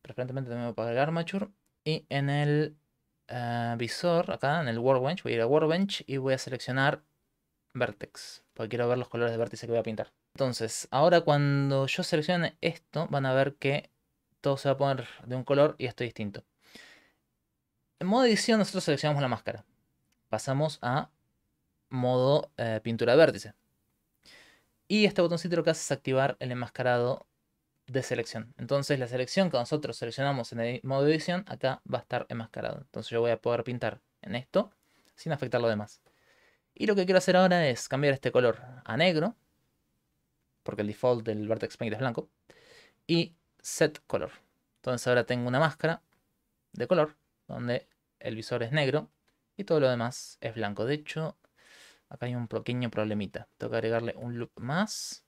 [SPEAKER 1] Preferentemente también voy a pagar el armature. Y en el eh, visor, acá en el workbench, voy a ir a workbench y voy a seleccionar vertex, porque quiero ver los colores de vértice que voy a pintar. Entonces, ahora cuando yo seleccione esto, van a ver que todo se va a poner de un color y esto distinto. En modo edición nosotros seleccionamos la máscara. Pasamos a modo eh, pintura pintura vértice. Y este botoncito lo que hace es activar el enmascarado de selección. Entonces la selección que nosotros seleccionamos en el modo de edición acá va a estar enmascarado. Entonces yo voy a poder pintar en esto sin afectar lo demás. Y lo que quiero hacer ahora es cambiar este color a negro, porque el default del vertex paint es blanco, y set color. Entonces ahora tengo una máscara de color, donde el visor es negro y todo lo demás es blanco. De hecho, acá hay un pequeño problemita. Tengo que agregarle un loop más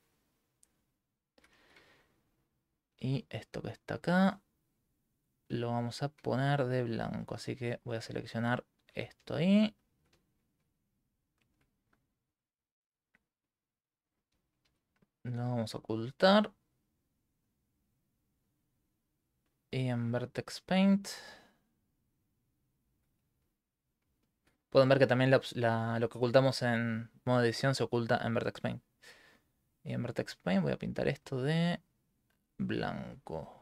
[SPEAKER 1] y esto que está acá lo vamos a poner de blanco. Así que voy a seleccionar esto ahí. Lo vamos a ocultar. Y en Vertex Paint. Pueden ver que también lo que ocultamos en modo edición se oculta en Vertex Paint. Y en Vertex Paint voy a pintar esto de blanco.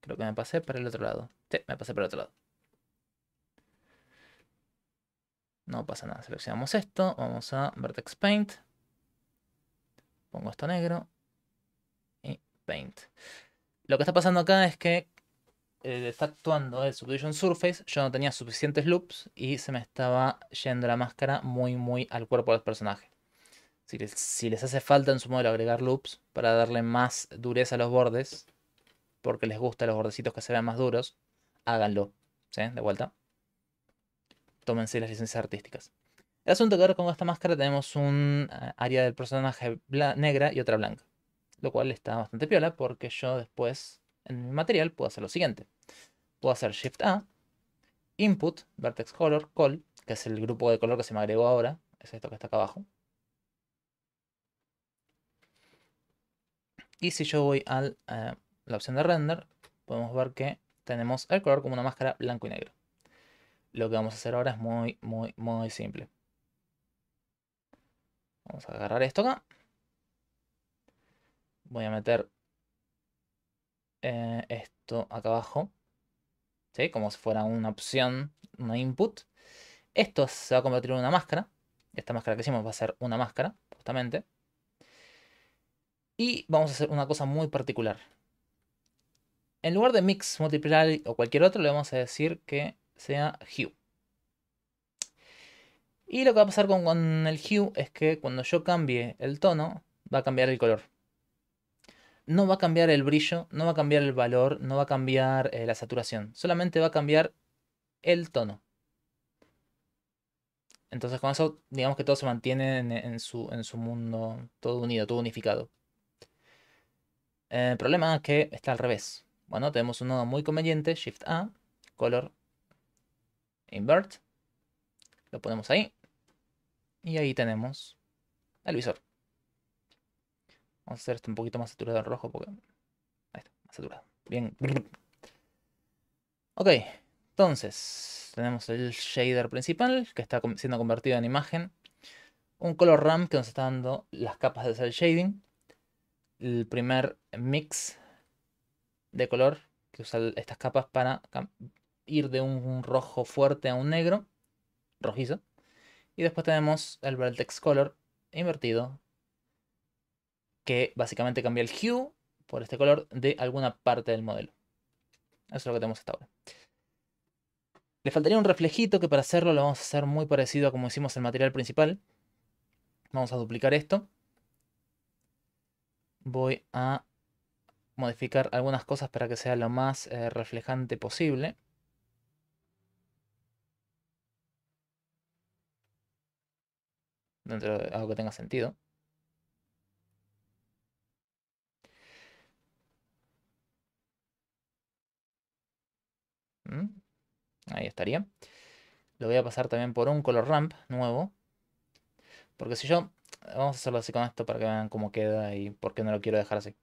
[SPEAKER 1] Creo que me pasé para el otro lado. Sí, me pasé para el otro lado. No pasa nada. Seleccionamos esto. Vamos a Vertex Paint. Pongo esto negro. Y Paint. Lo que está pasando acá es que eh, está actuando el Subdivision Surface. Yo no tenía suficientes loops y se me estaba yendo la máscara muy, muy al cuerpo del personaje. Si les, hace falta en su modelo agregar loops para darle más dureza a los bordes, porque les gustan los bordecitos que se vean más duros, háganlo. ¿Sí? De vuelta. Tómense las licencias artísticas. El asunto que ahora con esta máscara tenemos un eh, área del personaje negra y otra blanca. Lo cual está bastante piola porque yo después en mi material puedo hacer lo siguiente. Puedo hacer Shift A, Input, Vertex Color, Call, que es el grupo de color que se me agregó ahora. Es esto que está acá abajo. Y si yo voy a eh, la opción de render, podemos ver que tenemos el color como una máscara blanco y negro. Lo que vamos a hacer ahora es muy, muy, muy simple. Vamos a agarrar esto acá. Voy a meter eh, esto acá abajo. ¿Sí? Como si fuera una opción, una input. Esto se va a convertir en una máscara. Esta máscara que hicimos va a ser una máscara, justamente. Y vamos a hacer una cosa muy particular. En lugar de mix, multiply o cualquier otro, le vamos a decir que sea hue. Y lo que va a pasar con, el hue es que cuando yo cambie el tono, va a cambiar el color. No va a cambiar el brillo, no va a cambiar el valor, no va a cambiar eh, la saturación. Solamente va a cambiar el tono. Entonces con eso, digamos que todo se mantiene su, en su mundo, todo unido, todo unificado. Eh, el problema es que está al revés. Bueno, tenemos un nodo muy conveniente, Shift A, color invert. Lo ponemos ahí. Y ahí tenemos el visor. Vamos a hacer esto un poquito más saturado en rojo porque... Ahí está, más saturado. Bien. Ok, entonces tenemos el shader principal que está siendo convertido en imagen. Un color RAM que nos está dando las capas de el shading el primer mix de color que usa estas capas para ir de un rojo fuerte a un negro, rojizo. Y después tenemos el vertex color invertido, que básicamente cambia el hue por este color de alguna parte del modelo. Eso es lo que tenemos hasta ahora. Le faltaría un reflejito que para hacerlo lo vamos a hacer muy parecido a como hicimos el material principal. Vamos a duplicar esto voy a modificar algunas cosas para que sea lo más eh, reflejante posible. Dentro de algo que tenga sentido. Mm, ahí estaría. Lo voy a pasar también por un color ramp nuevo. Porque si yo Vamos a hacerlo así con esto para que vean cómo queda y por qué no lo quiero dejar así.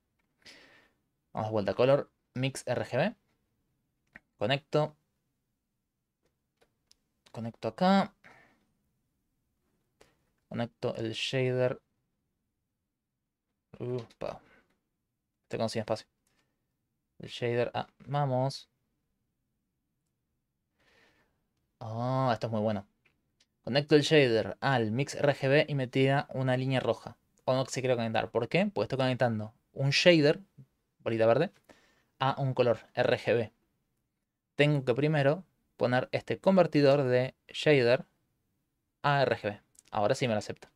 [SPEAKER 1] Vamos a vuelta color, mix RGB. Conecto. Conecto acá. Conecto el shader. Upa. Este consigue espacio. El shader. Ah, vamos. Ah, esto es muy bueno. Conecto el shader al mix RGB y me tira una línea roja. O no se quiero conectar. ¿Por qué? Porque estoy conectando un shader, bolita verde, a un color RGB. Tengo que primero poner este convertidor de shader a RGB. Ahora sí me lo acepta.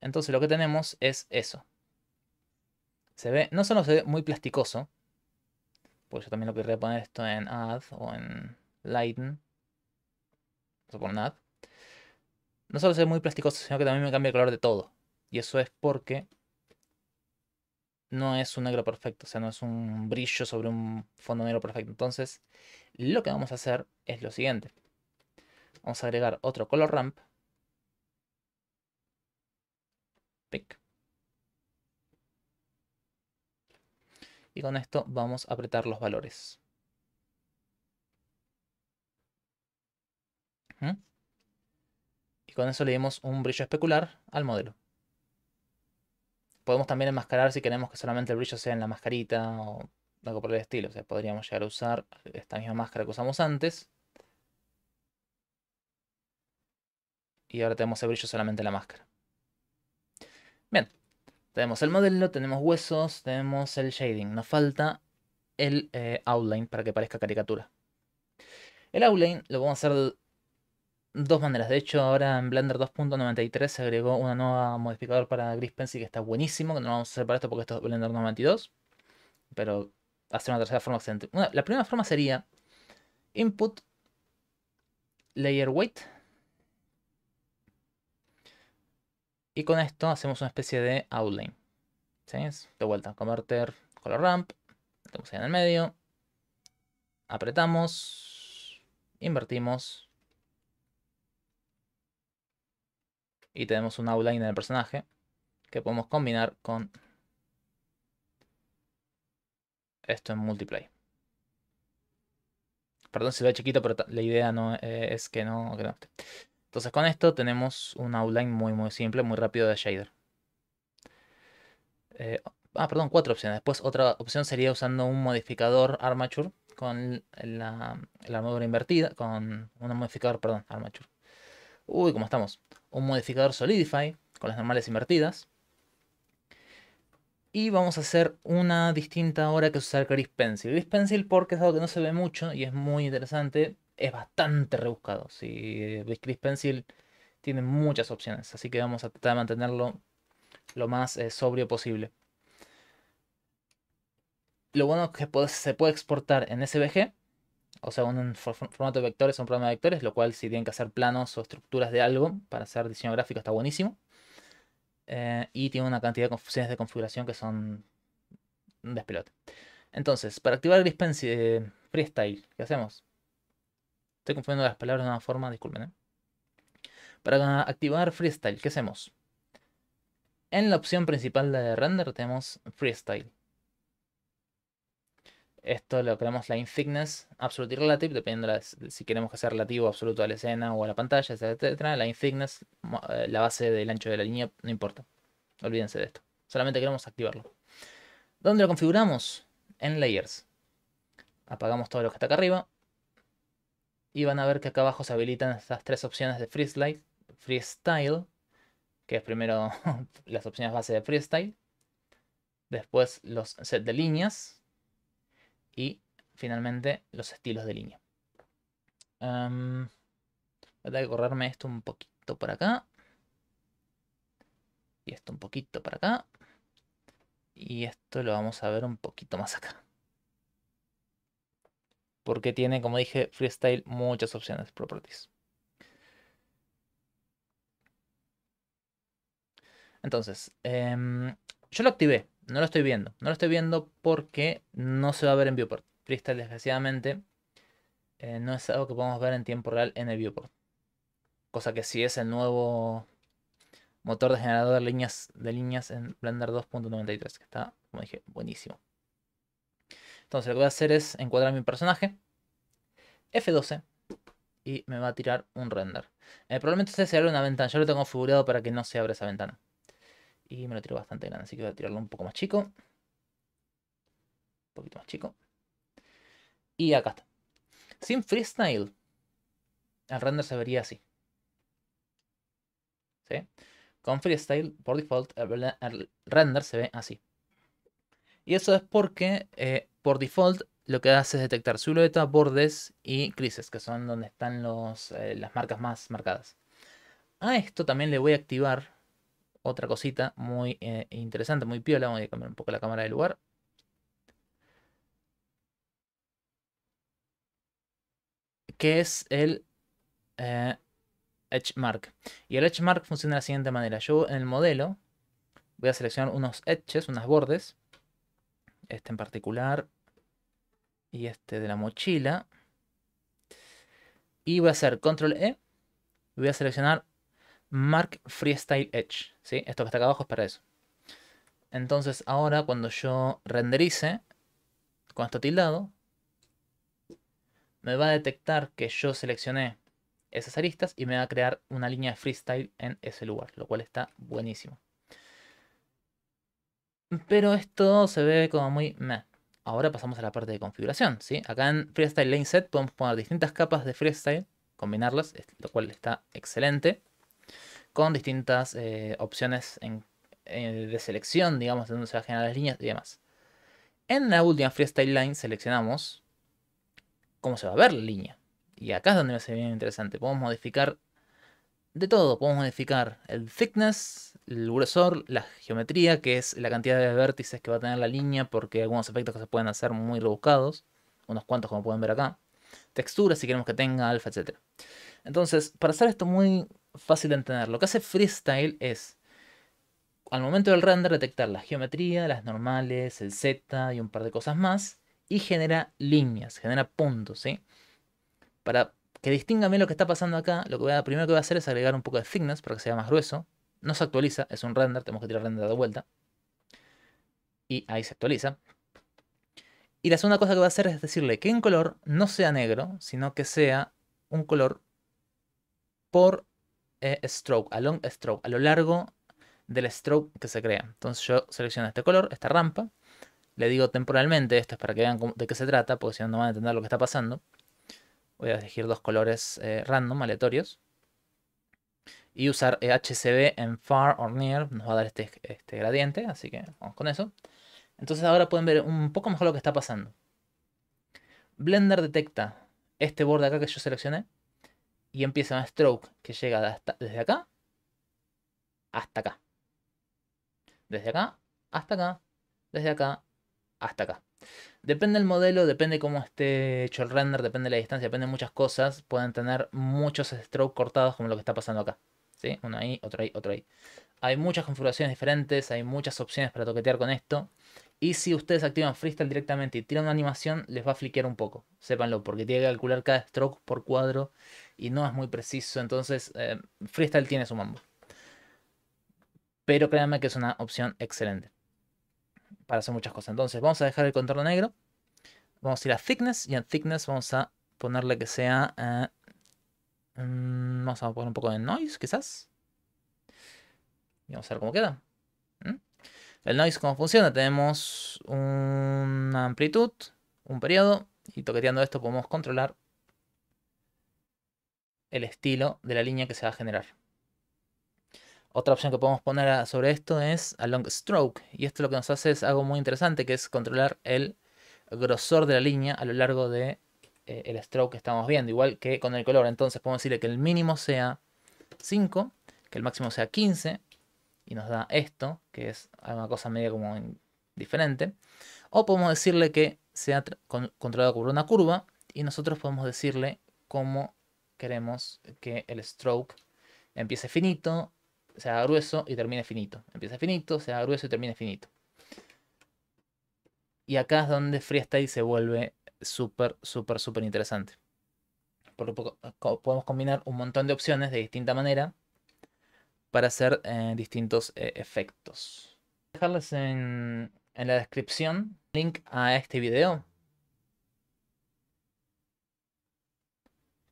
[SPEAKER 1] Entonces lo que tenemos es eso. Se ve, no solo se ve muy plasticoso, pues yo también lo querría poner esto en Add o en Lighten, no solo ve muy plasticoso, sino que también me cambia el color de todo. Y eso es porque no es un negro perfecto, o sea, no es un brillo sobre un fondo negro perfecto. Entonces, lo que vamos a hacer es lo siguiente. Vamos a agregar otro color ramp. Pick. Y con esto vamos a apretar los valores. ¿Mm? Y con eso le dimos un brillo especular al modelo. Podemos también enmascarar si queremos que solamente el brillo sea en la mascarita o algo por el estilo. O sea, podríamos llegar a usar esta misma máscara que usamos antes. Y ahora tenemos el brillo solamente en la máscara. Bien, tenemos el modelo, tenemos huesos, tenemos el shading. Nos falta el eh, outline para que parezca caricatura. El outline lo vamos a hacer dos maneras. De hecho, ahora en Blender 2.93 se agregó una nueva modificador para Gris Pencil que está buenísimo, que no lo vamos a hacer para esto porque esto es Blender 92. Pero hacer una tercera forma la primera forma sería input layer weight. Y con esto hacemos una especie de outline. ¿Sí? De vuelta, converter color ramp. Metemos ahí en el medio. Apretamos. Invertimos y tenemos un outline en el personaje que podemos combinar con esto en multiplay. Perdón si lo ve chiquito, pero la idea no eh, es que no, Entonces con esto tenemos un outline muy muy simple, muy rápido de shader. Eh, ah, perdón, cuatro opciones. Después otra opción sería usando un modificador armature con la, la armadura invertida, con un modificador, perdón, armature Uy, ¿cómo estamos? Un modificador Solidify con las normales invertidas. Y vamos a hacer una distinta hora que usar Chris Pencil. Chris Pencil porque es algo que no se ve mucho y es muy interesante. Es bastante rebuscado. Si eh, Pencil tiene muchas opciones. Así que vamos a tratar de mantenerlo lo más eh, sobrio posible. Lo bueno es que se puede exportar en SVG o sea, un formato de vectores, un programa de vectores, lo cual si tienen que hacer planos o estructuras de algo para hacer diseño gráfico está buenísimo. Eh, y tiene una cantidad de funciones de configuración que son un despelote. Entonces, para activar el eh, Freestyle, ¿qué hacemos? Estoy confundiendo las palabras de una forma, disculpen. ¿eh? Para activar Freestyle, ¿qué hacemos? En la opción principal de render tenemos Freestyle. Esto lo creamos line thickness absolute y relative, dependiendo si queremos que sea relativo o absoluto a la escena o a la pantalla, etcétera. Line thickness, eh, la base del ancho de la línea, no importa. Olvídense de esto. Solamente queremos activarlo. ¿Dónde lo configuramos? En layers. Apagamos todo lo que está acá arriba. Y van a ver que acá abajo se habilitan estas tres opciones de freestyle, freestyle que es primero las opciones base de freestyle. Después los set de líneas, y finalmente los estilos de línea. voy a que correrme esto un poquito por acá. Y esto un poquito para acá. Y esto lo vamos a ver un poquito más acá. Porque tiene, como dije, freestyle muchas opciones properties. Entonces, em, yo lo activé no lo estoy viendo. No lo estoy viendo porque no se va a ver en viewport. Freestyle, desgraciadamente, eh, no es algo que podamos ver en tiempo real en el viewport. Cosa que sí es el nuevo motor de generador de líneas, en Blender 2.93, que está, como dije, buenísimo. Entonces lo que voy a hacer es encuadrar mi personaje, F12, y me va a tirar un render. Eh, probablemente que se abre una ventana, yo lo tengo configurado para que no se abra esa ventana. Y me lo tiro bastante grande, así que voy a tirarlo un poco más chico. Un poquito más chico. Y acá está. Sin freestyle, el render se vería así. ¿Sí? Con freestyle, por default, el render se ve así. Y eso es porque, eh, por default, lo que hace es detectar silueta, bordes y crisis, que son donde están los, eh, las marcas más marcadas. A esto también le voy a activar otra cosita muy eh, interesante, muy piola. Voy a cambiar un poco la cámara de lugar. Que es el eh, Edge Mark. Y el Edge Mark funciona de la siguiente manera. Yo en el modelo voy a seleccionar unos edges, unas bordes. Este en particular. Y este de la mochila. Y voy a hacer control E. Voy a seleccionar Mark Freestyle Edge. ¿sí? Esto que está acá abajo es para eso. Entonces ahora cuando yo renderice con esto tildado, me va a detectar que yo seleccioné esas aristas y me va a crear una línea de freestyle en ese lugar, lo cual está buenísimo. Pero esto se ve como muy meh. Ahora pasamos a la parte de configuración, ¿sí? Acá en Freestyle Lane Set podemos poner distintas capas de freestyle, combinarlas, lo cual está excelente con distintas eh, opciones eh, de selección, digamos, de donde se van a generar las líneas y demás. En la última freestyle line seleccionamos cómo se va a ver la línea. Y acá es donde se bien interesante. Podemos modificar de todo. Podemos modificar el thickness, el grosor, la geometría, que es la cantidad de vértices que va a tener la línea, porque algunos efectos que se pueden hacer muy rebuscados. Unos cuantos como pueden ver acá. Textura, si queremos que tenga alfa, etc. Entonces, para hacer esto muy fácil de entender, lo que hace Freestyle es, al momento del render, detectar la geometría, las normales, el Z y un par de cosas más, y genera líneas, genera puntos, ¿sí? Para que distinga bien lo que está pasando acá, lo que voy a, primero que voy a hacer es agregar un poco de thickness para que sea más grueso. No se actualiza, es un render, tenemos que tirar render de vuelta. Y ahí se actualiza. Y la segunda cosa que voy a hacer es decirle que en color no sea negro, sino que sea un color por eh, stroke, a long stroke, a lo largo del stroke que se crea. Entonces yo selecciono este color, esta rampa, le digo temporalmente, esto es para que vean de qué se trata, porque si no, no van a entender lo que está pasando. Voy a elegir dos colores eh, random, aleatorios. Y usar e HCB en far or near, nos va a dar este, este gradiente, así que vamos con eso. Entonces ahora pueden ver un poco mejor lo que está pasando. Blender detecta este borde acá que yo seleccioné, y empieza una stroke que llega desde acá hasta acá. Desde acá hasta acá, desde acá hasta acá. Depende del modelo, depende cómo esté hecho el render, depende de la distancia, depende de muchas cosas. Pueden tener muchos strokes cortados como lo que está pasando acá. ¿Sí? Uno ahí, otro ahí, otro ahí. Hay muchas configuraciones diferentes, hay muchas opciones para toquetear con esto. Y si ustedes activan freestyle directamente y tiran una animación, les va a fliquear un poco. Sépanlo, porque tiene que calcular cada stroke por cuadro y no es muy preciso. Entonces, eh, freestyle tiene su mambo. Pero créanme que es una opción excelente para hacer muchas cosas. Entonces, vamos a dejar el contorno negro. Vamos a ir a thickness y en thickness vamos a ponerle que sea. Eh, mm, vamos a poner un poco de noise, quizás. Y vamos a ver cómo queda. El noise, ¿cómo funciona? Tenemos una amplitud, un periodo, y toqueteando esto podemos controlar el estilo de la línea que se va a generar. Otra opción que podemos poner sobre esto es a long stroke, y esto lo que nos hace es algo muy interesante, que es controlar el grosor de la línea a lo largo de eh, el stroke que estamos viendo, igual que con el color. Entonces podemos decirle que el mínimo sea 5, que el máximo sea 15, y nos da esto, que es una cosa media como diferente. O podemos decirle que sea ha controlado por una curva y nosotros podemos decirle cómo queremos que el stroke empiece finito, sea grueso y termine finito. empiece finito, sea grueso y termine finito. Y acá es donde freestyle se vuelve súper, súper, súper interesante. Porque podemos combinar un montón de opciones de distinta manera para hacer eh, distintos eh, efectos. Voy dejarles en, la descripción link a este video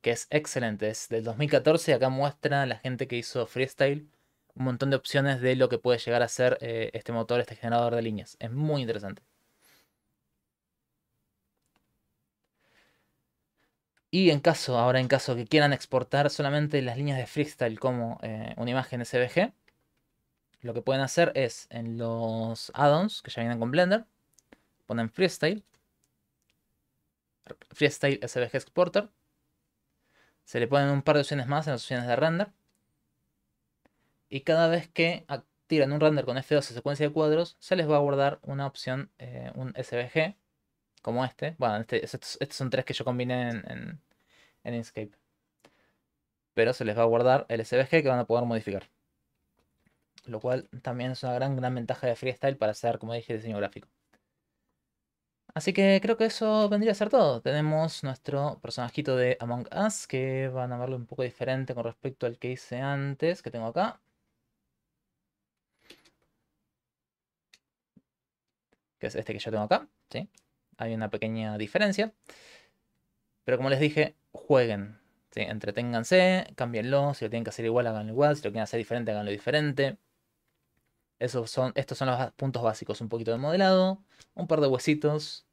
[SPEAKER 1] que es excelente, es del 2014 y acá muestra la gente que hizo freestyle un montón de opciones de lo que puede llegar a ser eh, este motor, este generador de líneas. Es muy interesante. Y en caso, ahora en caso que quieran exportar solamente las líneas de freestyle como eh, una imagen SVG, lo que pueden hacer es en los add-ons que ya vienen con Blender, ponen freestyle, freestyle SVG exporter, se le ponen un par de opciones más en las opciones de render, y cada vez que tiran un render con f 12 secuencia de cuadros, se les va a guardar una opción, eh, un SVG, como este. Bueno, este, este, estos, son tres que yo combiné en, en, Inkscape. Pero se les va a guardar el SVG que van a poder modificar. Lo cual también es una gran, gran ventaja de Freestyle para hacer, como dije, diseño gráfico. Así que creo que eso vendría a ser todo. Tenemos nuestro personajito de Among Us, que van a verlo un poco diferente con respecto al que hice antes, que tengo acá. Que es este que yo tengo acá, ¿sí? Hay una pequeña diferencia. Pero como les dije, jueguen. Entreténganse, cámbienlo. Si lo tienen que hacer igual, háganlo igual. Si lo quieren hacer diferente, háganlo diferente. Esos son, estos son los puntos básicos. Un poquito de modelado, un par de huesitos.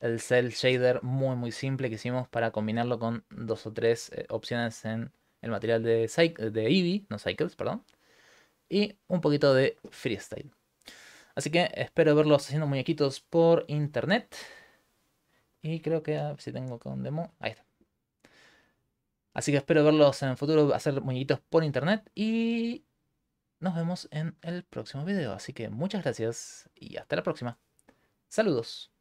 [SPEAKER 1] El cel shader muy muy simple que hicimos para combinarlo con dos o tres eh, opciones en el material de, de Eevee, no Cycles, perdón. Y un poquito de freestyle. Así que espero verlos haciendo muñequitos por internet. Y creo que ah, si tengo con un demo. Ahí está. Así que espero verlos en el futuro, hacer muñequitos por internet. Y nos vemos en el próximo video. Así que muchas gracias y hasta la próxima. Saludos.